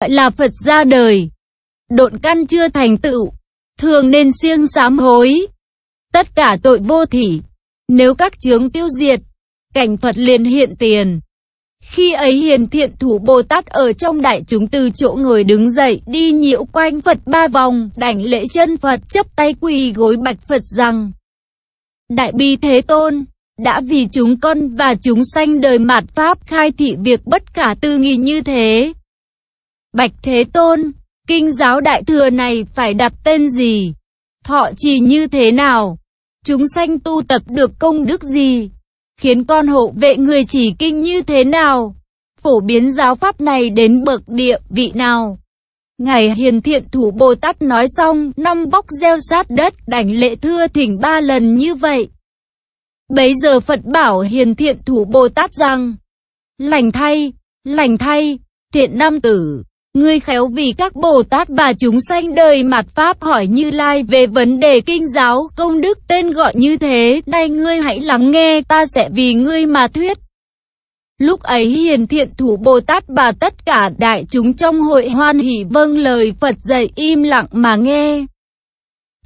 gọi là Phật ra đời. Độn căn chưa thành tựu, thường nên siêng sám hối. Tất cả tội vô thỉ, nếu các chướng tiêu diệt, cảnh Phật liền hiện tiền. Khi ấy hiền thiện thủ Bồ Tát ở trong đại chúng từ chỗ ngồi đứng dậy đi nhiễu quanh Phật ba vòng, đảnh lễ chân Phật chấp tay quỳ gối bạch Phật rằng Đại bi Thế Tôn đã vì chúng con và chúng sanh đời mạt Pháp khai thị việc bất cả tư nghi như thế. Bạch Thế Tôn, kinh giáo đại thừa này phải đặt tên gì? Thọ trì như thế nào? Chúng sanh tu tập được công đức gì? Khiến con hộ vệ người chỉ kinh như thế nào? Phổ biến giáo pháp này đến bậc địa vị nào? Ngài hiền thiện thủ Bồ Tát nói xong, năm bóc gieo sát đất, đảnh lễ thưa thỉnh ba lần như vậy. Bấy giờ Phật bảo hiền thiện thủ Bồ Tát rằng, lành thay, lành thay, thiện nam tử, Ngươi khéo vì các Bồ Tát và chúng sanh đời mặt Pháp hỏi Như Lai về vấn đề kinh giáo, công đức tên gọi như thế, đây ngươi hãy lắng nghe, ta sẽ vì ngươi mà thuyết. Lúc ấy hiền thiện thủ Bồ Tát và tất cả đại chúng trong hội hoan hỷ vâng lời Phật dạy im lặng mà nghe.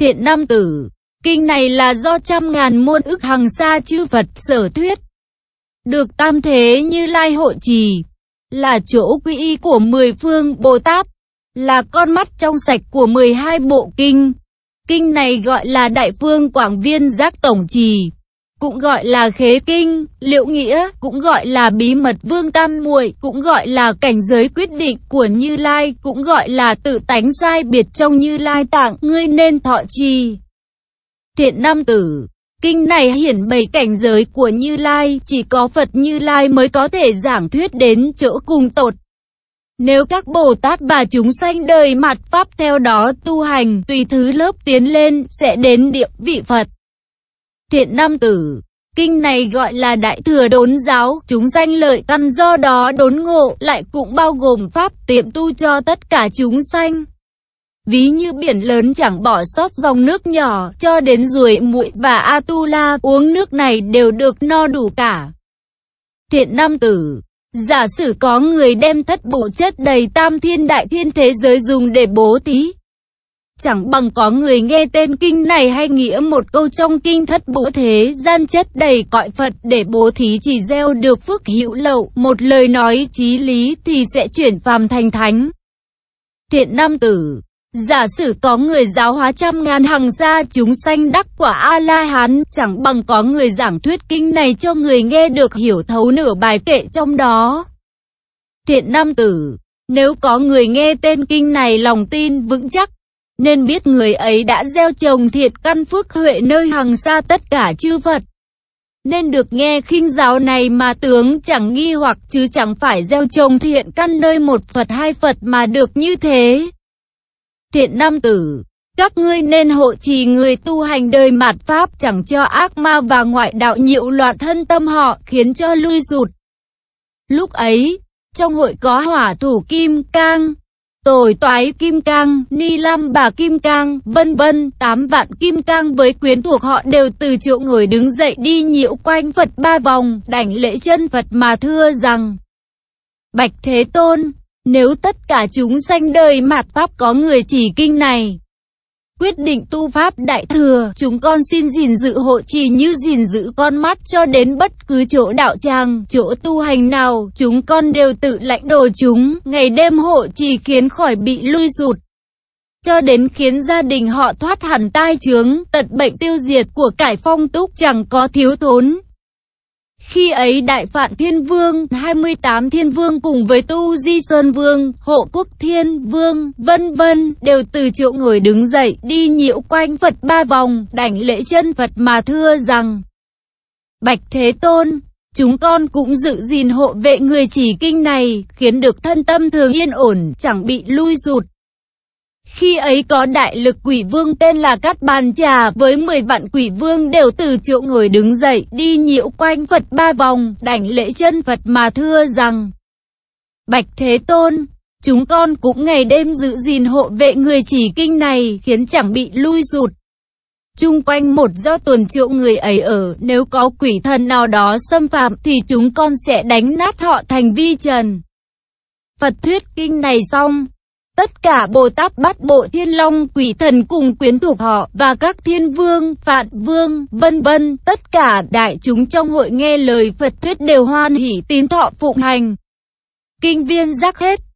Thiện nam tử, kinh này là do trăm ngàn muôn ức hàng xa chư Phật sở thuyết. Được tam thế như lai hộ trì, là chỗ quy y của mười phương Bồ Tát, là con mắt trong sạch của 12 bộ kinh. Kinh này gọi là Đại Phương Quảng Viên Giác Tổng Trì, cũng gọi là Khế Kinh, Liệu Nghĩa, cũng gọi là Bí Mật Vương Tam Muội, cũng gọi là Cảnh Giới Quyết Định của Như Lai, cũng gọi là Tự Tánh Sai Biệt trong Như Lai Tạng, ngươi nên thọ trì. Thiện Nam Tử Kinh này hiển bày cảnh giới của Như Lai, chỉ có Phật Như Lai mới có thể giảng thuyết đến chỗ cùng tột. Nếu các Bồ Tát và chúng sanh đời mặt Pháp theo đó tu hành, tùy thứ lớp tiến lên, sẽ đến địa vị Phật. Thiện Nam Tử Kinh này gọi là Đại Thừa Đốn Giáo, chúng danh lợi căn do đó đốn ngộ, lại cũng bao gồm Pháp tiệm tu cho tất cả chúng sanh. Ví như biển lớn chẳng bỏ sót dòng nước nhỏ, cho đến ruồi muội và Atula uống nước này đều được no đủ cả. Thiện Nam Tử Giả sử có người đem thất bộ chất đầy tam thiên đại thiên thế giới dùng để bố thí. Chẳng bằng có người nghe tên kinh này hay nghĩa một câu trong kinh thất bộ thế gian chất đầy cõi Phật để bố thí chỉ gieo được phước hữu lậu, một lời nói chí lý thì sẽ chuyển phàm thành thánh. Thiện Nam Tử Giả sử có người giáo hóa trăm ngàn hàng gia chúng sanh đắc quả A-la-hán, chẳng bằng có người giảng thuyết kinh này cho người nghe được hiểu thấu nửa bài kệ trong đó. Thiện Nam Tử, nếu có người nghe tên kinh này lòng tin vững chắc, nên biết người ấy đã gieo trồng thiện căn phước huệ nơi hàng xa tất cả chư Phật. Nên được nghe khinh giáo này mà tướng chẳng nghi hoặc chứ chẳng phải gieo trồng thiện căn nơi một Phật hai Phật mà được như thế. Thiện nam tử, các ngươi nên hộ trì người tu hành đời mạt pháp chẳng cho ác ma và ngoại đạo nhiễu loạn thân tâm họ khiến cho lui rụt. Lúc ấy, trong hội có hỏa thủ kim cang, tồi toái kim cang, ni lam bà kim cang, vân vân, tám vạn kim cang với quyến thuộc họ đều từ chỗ ngồi đứng dậy đi nhiễu quanh Phật ba vòng, đảnh lễ chân Phật mà thưa rằng. Bạch Thế Tôn, nếu tất cả chúng sanh đời mạt Pháp có người chỉ kinh này, quyết định tu Pháp Đại Thừa, chúng con xin gìn giữ hộ trì như gìn giữ con mắt cho đến bất cứ chỗ đạo tràng, chỗ tu hành nào, chúng con đều tự lãnh đồ chúng, ngày đêm hộ trì khiến khỏi bị lui sụt cho đến khiến gia đình họ thoát hẳn tai chướng, tật bệnh tiêu diệt của cải phong túc chẳng có thiếu thốn. Khi ấy Đại Phạn Thiên Vương, 28 Thiên Vương cùng với Tu Di Sơn Vương, Hộ Quốc Thiên Vương, vân vân đều từ chỗ ngồi đứng dậy, đi nhiễu quanh Phật ba vòng, đảnh lễ chân Phật mà thưa rằng: Bạch Thế Tôn, Chúng con cũng dự gìn hộ vệ người chỉ kinh này, khiến được thân tâm thường yên ổn, chẳng bị lui rụt, khi ấy có đại lực quỷ vương tên là Cát Bàn Trà với 10 vạn quỷ vương đều từ chỗ ngồi đứng dậy đi nhiễu quanh Phật ba vòng, đảnh lễ chân Phật mà thưa rằng Bạch Thế Tôn, chúng con cũng ngày đêm giữ gìn hộ vệ người chỉ kinh này khiến chẳng bị lui rụt. Trung quanh một do tuần triệu người ấy ở, nếu có quỷ thần nào đó xâm phạm thì chúng con sẽ đánh nát họ thành vi trần. Phật thuyết kinh này xong, Tất cả Bồ Tát bắt bộ thiên long quỷ thần cùng quyến thuộc họ và các thiên vương, phạn vương, vân vân, tất cả đại chúng trong hội nghe lời Phật thuyết đều hoan hỷ tín thọ phụng hành. Kinh viên giác hết.